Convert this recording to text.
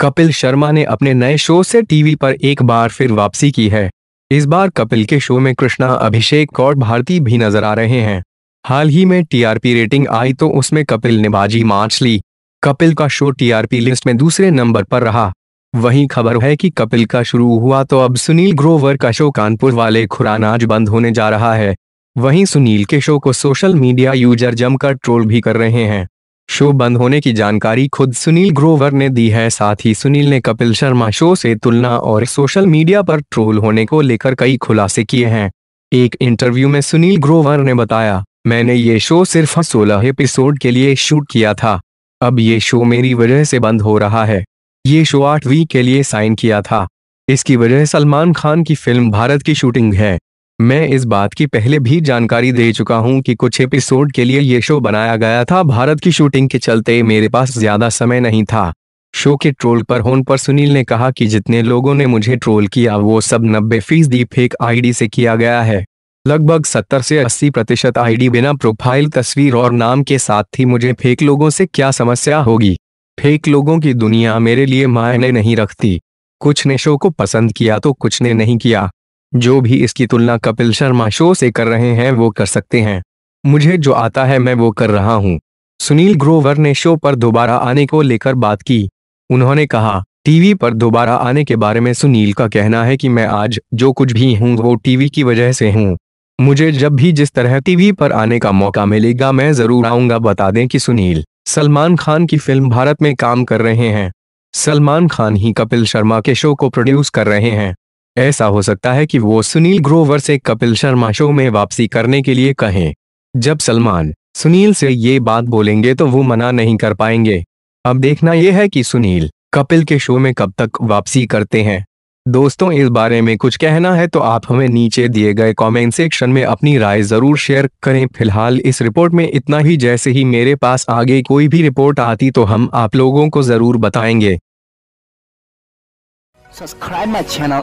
कपिल शर्मा ने अपने नए शो से टीवी पर एक बार फिर वापसी की है इस बार कपिल के शो में कृष्णा अभिषेक और भारती भी नजर आ रहे हैं हाल ही में टीआरपी रेटिंग आई तो उसमें कपिल ने बाजी मार्च ली कपिल का शो टीआरपी लिस्ट में दूसरे नंबर पर रहा वहीं खबर है कि कपिल का शुरू हुआ तो अब सुनील ग्रोवर का शो कानपुर वाले खुरानाज बंद होने जा रहा है वहीं सुनील के शो को सोशल मीडिया यूजर जमकर ट्रोल भी कर रहे हैं शो बंद होने की जानकारी खुद सुनील ग्रोवर ने दी है साथ ही सुनील ने कपिल शर्मा शो से तुलना और सोशल मीडिया पर ट्रोल होने को लेकर कई खुलासे किए हैं एक इंटरव्यू में सुनील ग्रोवर ने बताया मैंने ये शो सिर्फ सोलह एपिसोड के लिए शूट किया था अब ये शो मेरी वजह से बंद हो रहा है ये शो आठ वीक के लिए साइन किया था इसकी वजह सलमान खान की फिल्म भारत की शूटिंग है मैं इस बात की पहले भी जानकारी दे चुका हूं कि कुछ एपिसोड के लिए ये शो बनाया गया था भारत की शूटिंग के चलते मेरे पास ज्यादा समय नहीं था शो के ट्रोल पर होने पर सुनील ने कहा कि जितने लोगों ने मुझे ट्रोल किया वो सब नब्बे फीसदी फेक आईडी से किया गया है लगभग 70 से 80 प्रतिशत आईडी बिना प्रोफाइल तस्वीर और नाम के साथ ही मुझे फेक लोगों से क्या समस्या होगी फेक लोगों की दुनिया मेरे लिए मायने नहीं रखती कुछ ने शो को पसंद किया तो कुछ ने नहीं किया जो भी इसकी तुलना कपिल शर्मा शो से कर रहे हैं वो कर सकते हैं मुझे जो आता है मैं वो कर रहा हूँ सुनील ग्रोवर ने शो पर दोबारा आने को लेकर बात की उन्होंने कहा टीवी पर दोबारा आने के बारे में सुनील का कहना है कि मैं आज जो कुछ भी हूँ वो टीवी की वजह से हूँ मुझे जब भी जिस तरह टीवी पर आने का मौका मिलेगा मैं जरूर आऊंगा बता दें कि सुनील सलमान खान की फिल्म भारत में काम कर रहे हैं सलमान खान ही कपिल शर्मा के शो को प्रोड्यूस कर रहे हैं ऐसा हो सकता है कि वो सुनील ग्रोवर से कपिल शर्मा शो में वापसी करने के लिए कहें जब सलमान सुनील से ये बात बोलेंगे तो वो मना नहीं कर पाएंगे अब देखना यह है कि सुनील कपिल के शो में कब तक वापसी करते हैं दोस्तों इस बारे में कुछ कहना है तो आप हमें नीचे दिए गए कमेंट सेक्शन में अपनी राय जरूर शेयर करें फिलहाल इस रिपोर्ट में इतना ही जैसे ही मेरे पास आगे कोई भी रिपोर्ट आती तो हम आप लोगों को जरूर बताएंगे सब्सक्राइब माई चैनल